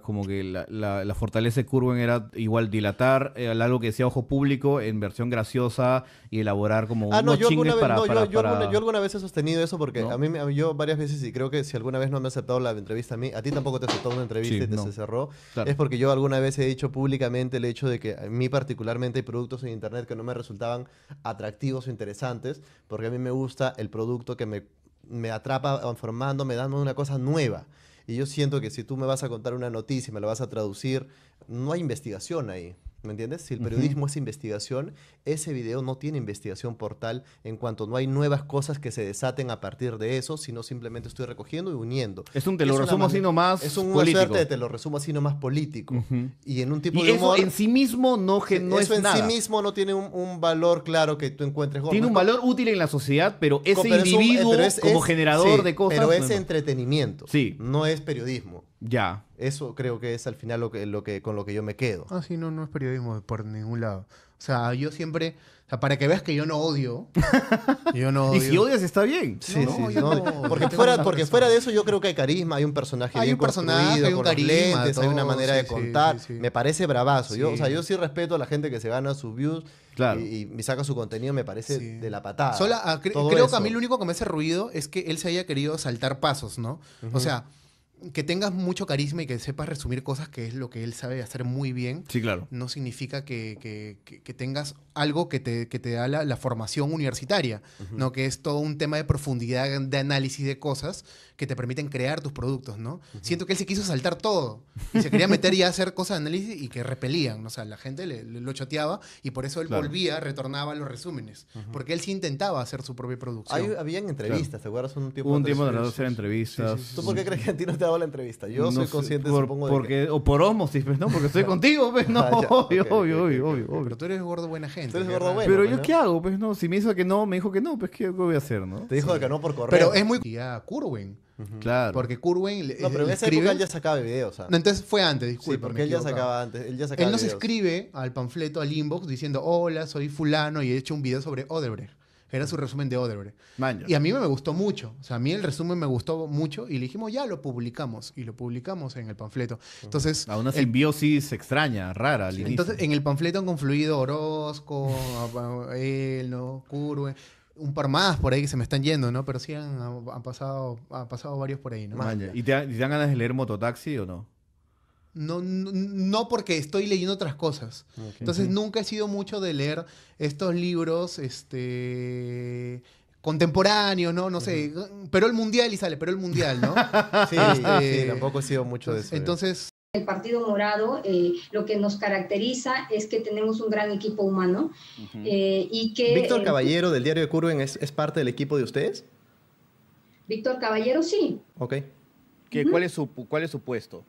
como que la, fortaleza de Kurwen era igual dilatar eh, algo que decía ojo público en versión graciosa y elaborar como ah, unos yo para, yo, Alguna, vez he sostenido eso porque a, mí, yo varias veces y creo que si alguna vez no me ha aceptado la entrevista a mí, a ti tampoco te aceptó una entrevista y te se cerró, es porque yo alguna vez he dicho públicamente el hecho de que a mí particularmente hay productos en internet que no me resultaban atractivos o interesantes porque a mí me gusta el producto que me, me atrapa formando, me dando una cosa nueva. Y yo siento que si tú me vas a contar una noticia y me la vas a traducir, no hay investigación ahí. ¿Me entiendes? Si el periodismo es investigación, ese video no tiene investigación portal en cuanto no hay nuevas cosas que se desaten a partir de eso, sino simplemente estoy recogiendo y uniendo. Es un te lo resumo así nomás. Es un de te lo resumo así nomás político. Y en un tipo de. Eso en sí mismo no, eso en sí mismo no tiene un, valor claro que tú encuentres. Tiene un valor útil en la sociedad, pero ese eh, individuo es pero es, como generador de cosas. Pero es entretenimiento. Sí. No es periodismo. Ya. Eso creo que es al final lo que, con lo que yo me quedo. Ah, sí, no, no es periodismo por ningún lado. O sea, yo siempre, o sea, para que veas que yo no odio, yo no odio. Y si odias está bien. Sí, sí, porque fuera, porque fuera de eso yo creo que hay carisma, hay un personaje hay bien un personaje, hay un carisma, hay una manera de contar. Me parece bravazo. Yo, o sea, yo sí respeto a la gente que se gana sus views y, me saca su contenido, me parece de la patada. Ah, creo que a mí lo único que me hace ruido es que él se haya querido saltar pasos, ¿no? O sea que tengas mucho carisma y que sepas resumir cosas, que es lo que él sabe hacer muy bien, sí, claro. no significa que, que, tengas algo que te, que te da la, formación universitaria, ¿no? que es todo un tema de profundidad, de análisis de cosas que te permiten crear tus productos. ¿no? Siento que él se quiso saltar todo y se quería meter y hacer cosas de análisis y que repelían, o sea, la gente le, lo choteaba y por eso él volvía, retornaba a los resúmenes, porque él sí intentaba hacer su propia producción. habían entrevistas, ¿te acuerdas? Un tiempo, un de hacer entrevistas. ¿Tú por qué crees que a ti no te la entrevista. Yo soy consciente, supongo, porque, de que... O por osmosis, pues, ¿no? Porque estoy ah, contigo, pues, no. obvio, obvio, obvio, obvio, Pero tú eres gordo buena gente. Pero yo, ¿qué hago? Pues, no. Si me hizo que no, me dijo que no, pues, ¿qué voy a hacer, no? Te dijo que no por correo. Pero es muy... Y a Curwen. Claro. Porque Curwen. no, pero en esa época él ya sacaba videos. No, entonces fue antes, disculpe. porque él ya sacaba antes. Él, ya sacaba él nos escribe al panfleto, al inbox, diciendo: Hola, soy Fulano y he hecho un video sobre Odebrecht. Era su resumen de Odebrecht. Y a mí me gustó mucho. O sea, a mí el resumen me gustó mucho y le dijimos, ya lo publicamos. Y lo publicamos en el panfleto. Entonces. A una simbiosis extraña, rara. entonces, en el panfleto han confluido Orozco, él, ¿no? Curve. un par más por ahí que se me están yendo, ¿no? Pero sí han, pasado, han pasado varios por ahí, ¿no? ¿Y te, te dan ganas de leer Mototaxi o no? No, no, porque estoy leyendo otras cosas. Entonces nunca he sido mucho de leer estos libros, este contemporáneos, ¿no? No sé, pero el mundial y sale, pero el mundial, ¿no? Este, sí, tampoco he sido mucho de eso. Eh. Entonces... El Partido Morado, eh, lo que nos caracteriza es que tenemos un gran equipo humano eh, y que... Víctor Caballero del Diario de Curven es, parte del equipo de ustedes. Víctor Caballero, sí. Ok. cuál, es su, ¿Cuál es su puesto?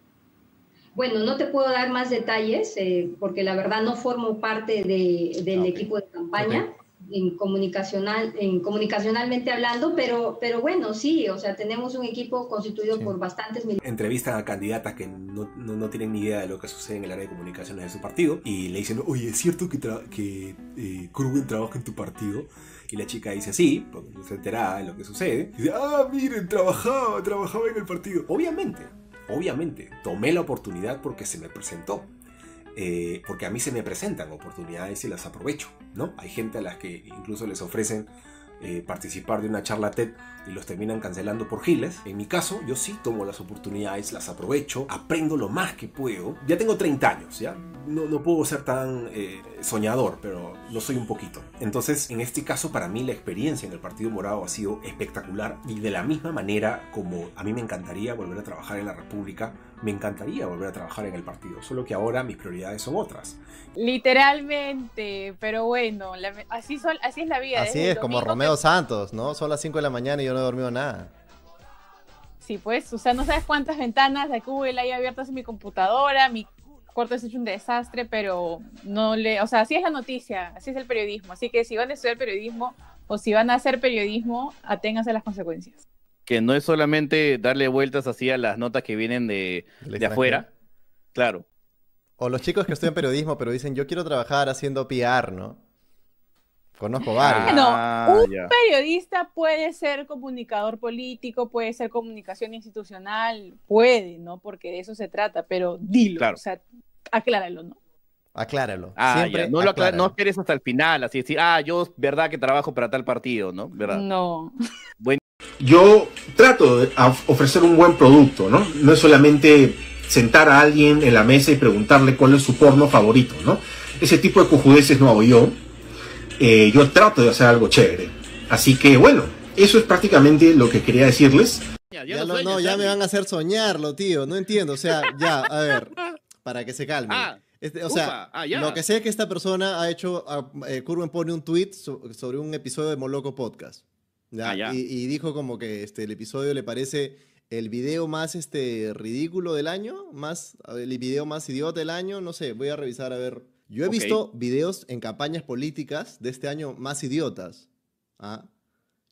Bueno, no te puedo dar más detalles eh, porque la verdad no formo parte de, del ah, equipo de campaña. En, comunicacional, en comunicacionalmente hablando, pero, pero bueno, sí, o sea, tenemos un equipo constituido por bastantes militares. Entrevistan a candidatas que no, no, tienen ni idea de lo que sucede en el área de comunicaciones de su partido y le dicen, oye, ¿es cierto que, que eh, trabaja en tu partido? Y la chica dice, sí, porque se enteraba de lo que sucede. Y dice, ah, miren, trabajaba, trabajaba en el partido. Obviamente, Obviamente, tomé la oportunidad porque se me presentó. Eh, porque a mí se me presentan oportunidades y las aprovecho, ¿no? Hay gente a las que incluso les ofrecen eh, participar de una charla TED y los terminan cancelando por giles. En mi caso, yo sí tomo las oportunidades, las aprovecho, aprendo lo más que puedo. Ya tengo 30 años, ¿ya? No, no puedo ser tan eh, soñador, pero lo soy un poquito. Entonces, en este caso, para mí la experiencia en el Partido Morado ha sido espectacular y de la misma manera como a mí me encantaría volver a trabajar en la República, me encantaría volver a trabajar en el partido, solo que ahora mis prioridades son otras. Literalmente, pero bueno, así, así es la vida. Así es, como Romeo Santos, ¿no? Son las 5 de la mañana y yo no he dormido nada. Sí, pues, o sea, no sabes cuántas ventanas de Google hay abiertas en mi computadora, mi cuarto es hecho un desastre, pero no le, o sea, así es la noticia, así es el periodismo, así que si van a estudiar periodismo o si van a hacer periodismo, aténganse a las consecuencias que no es solamente darle vueltas así a las notas que vienen de, de afuera. Claro. O los chicos que estudian periodismo, pero dicen, yo quiero trabajar haciendo PR, ¿no? Conozco ah, varios. No, un periodista puede ser comunicador político, puede ser comunicación institucional, puede, ¿no? Porque de eso se trata, pero dilo, o sea, acláralo, ¿no? Acláralo. Ah, Siempre no, acláralo. no esperes hasta el final, así decir, ah, yo, verdad que trabajo para tal partido, ¿no? ¿Verdad? No yo trato de ofrecer un buen producto, ¿no? No es solamente sentar a alguien en la mesa y preguntarle cuál es su porno favorito, ¿no? Ese tipo de cojudeces no hago yo. Eh, yo trato de hacer algo chévere. Así que bueno, eso es prácticamente lo que quería decirles. Ya, no, ya me van a hacer soñarlo, tío. No entiendo. O sea, ya, a ver, para que se calme. Ah, este, o sea, ah, lo que sé es que esta persona ha hecho, Curven ah, eh, pone un tweet sobre un episodio de Moloco Podcast. Ya, Y, dijo como que este, el episodio le parece el video más este, ridículo del año, más, el video más idiota del año, no sé, voy a revisar a ver. Yo he visto videos en campañas políticas de este año más idiotas. ¿ah?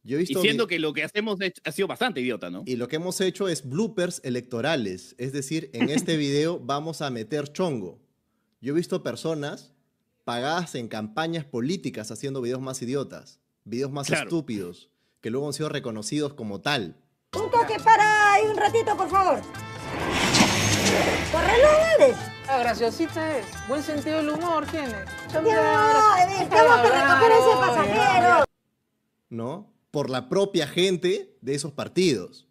Yo he visto y que lo que hacemos ha sido bastante idiota, ¿no? Y lo que hemos hecho es bloopers electorales. Es decir, en este video vamos a meter chongo. Yo he visto personas pagadas en campañas políticas haciendo videos más idiotas, videos más estúpidos que luego han sido reconocidos como tal. Un toque para ahí un ratito, por favor. ¡Correlo, Ah, graciosita es. Buen sentido del humor tiene. No, tenemos que recoger ese pasajero. ¿No? Por la propia gente de esos partidos.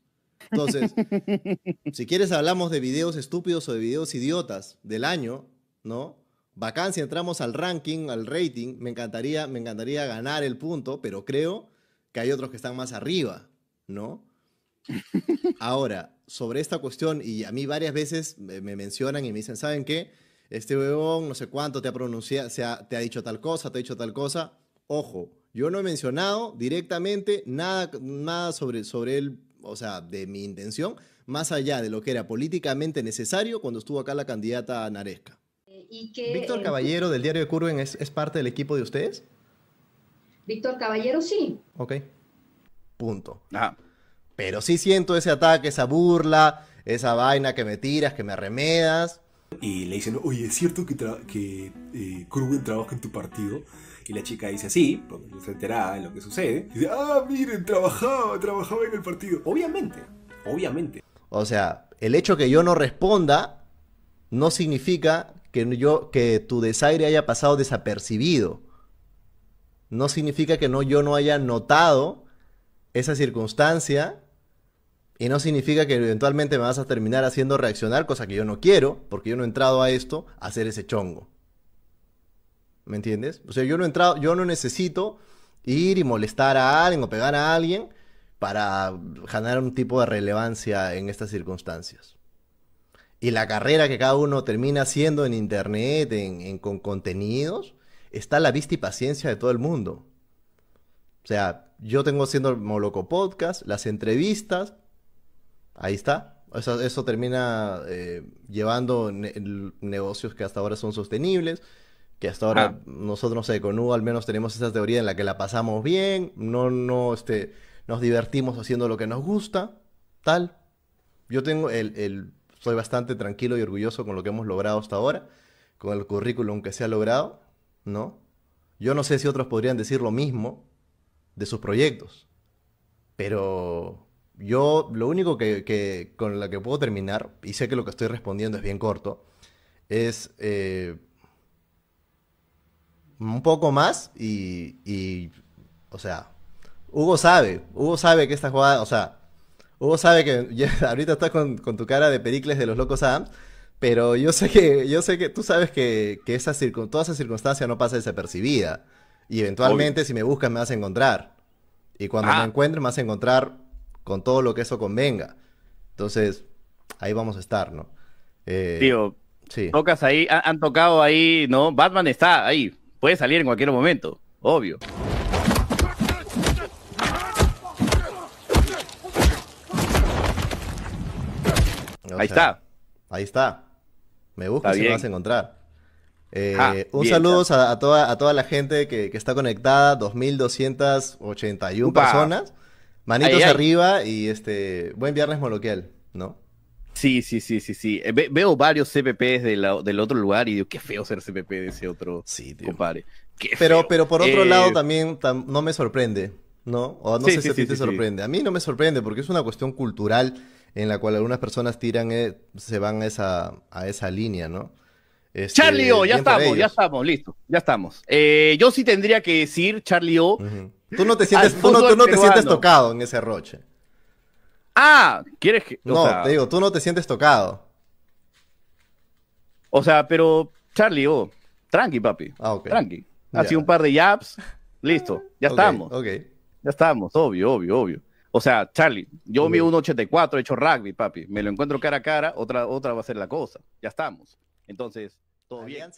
Entonces, si quieres hablamos de videos estúpidos o de videos idiotas del año, ¿no? Vacancia, entramos al ranking, al rating, me encantaría, me encantaría ganar el punto, pero creo que hay otros que están más arriba, ¿no? Ahora, sobre esta cuestión, y a mí varias veces me, mencionan y me dicen, ¿saben qué? Este huevón, no sé cuánto, te ha pronunciado, se te ha dicho tal cosa, te ha dicho tal cosa. Ojo, yo no he mencionado directamente nada, nada sobre, sobre él, o sea, de mi intención, más allá de lo que era políticamente necesario cuando estuvo acá la candidata Naresca. Eh, Víctor eh, Caballero del Diario de Curven es, es parte del equipo de ustedes. Víctor Caballero sí. Ok. Punto. Pero sí siento ese ataque, esa burla, esa vaina que me tiras, que me remedas. Y le dicen, oye, ¿es cierto que, eh, trabaja en tu partido? Y la chica dice, sí, porque no se enteraba de lo que sucede. Y dice, ah, miren, trabajaba, trabajaba en el partido. Obviamente, obviamente. O sea, el hecho que yo no responda no significa que, yo, que tu desaire haya pasado desapercibido no significa que no, yo no haya notado esa circunstancia y no significa que eventualmente me vas a terminar haciendo reaccionar, cosa que yo no quiero, porque yo no he entrado a esto a hacer ese chongo. ¿Me entiendes? O sea, yo no entrado, yo no necesito ir y molestar a alguien o pegar a alguien para ganar un tipo de relevancia en estas circunstancias. Y la carrera que cada uno termina haciendo en internet, en con contenidos, está la vista y paciencia de todo el mundo. O sea, yo tengo haciendo el Moloco Podcast, las entrevistas, ahí está. Eso, termina eh, llevando negocios que hasta ahora son sostenibles, que hasta ahora ah. nosotros, no sé, con al menos tenemos esa teoría en la que la pasamos bien, no, no, este, nos divertimos haciendo lo que nos gusta, tal. Yo tengo el, el, soy bastante tranquilo y orgulloso con lo que hemos logrado hasta ahora, con el currículum que se ha logrado, ¿no? Yo no sé si otros podrían decir lo mismo de sus proyectos, pero yo lo único que, con lo que puedo terminar, y sé que lo que estoy respondiendo es bien corto, es eh, un poco más y, o sea, Hugo sabe, Hugo sabe que esta jugada, o sea, Hugo sabe que ahorita estás con, con, tu cara de Pericles de los Locos Adams, pero yo sé que, yo sé que tú sabes que, toda esa circunstancia no pasa desapercibida. Y eventualmente, si me buscas, me vas a encontrar. Y cuando me ah. encuentres, me vas a encontrar con todo lo que eso convenga. Entonces, ahí vamos a estar, ¿no? Eh, Tío, sí. tocas ahí, han, tocado ahí, ¿no? Batman está ahí. Puede salir en cualquier momento. Obvio. ahí está. Ahí está. Me busca y me vas a encontrar. Eh, un saludo a, toda, la gente que, está conectada, 2.281 personas. Manitos arriba y este buen viernes moloquial, ¿no? Sí, sí, sí, sí, sí. Eh, veo varios CPPs del otro lugar y digo, qué feo ser CPP de ese otro sí, compadre. pero, pero por otro eh, lado también no me sorprende, ¿no? O no sé si a ti te sorprende. A mí no me sorprende porque es una cuestión cultural en la cual algunas personas tiran, eh, se van a esa, línea, ¿no? Este, Charlie O, ya estamos, ya estamos, listo, ya estamos. Eh, yo sí tendría que decir, Charlie O. Tú no te sientes, no, te sientes tocado en ese roche. Ah, ¿quieres que.? No, te digo, tú no te sientes tocado. O sea, pero, Charlie O, tranqui, papi. Ah, Tranqui. Ha un par de jabs, listo, ya estamos. Ok. Ya estamos, obvio, obvio, obvio. O sea, Charlie, yo mi 1.84, he hecho rugby, papi. Me lo encuentro cara a cara, otra, otra va a ser la cosa. Ya estamos. Entonces, todo bien.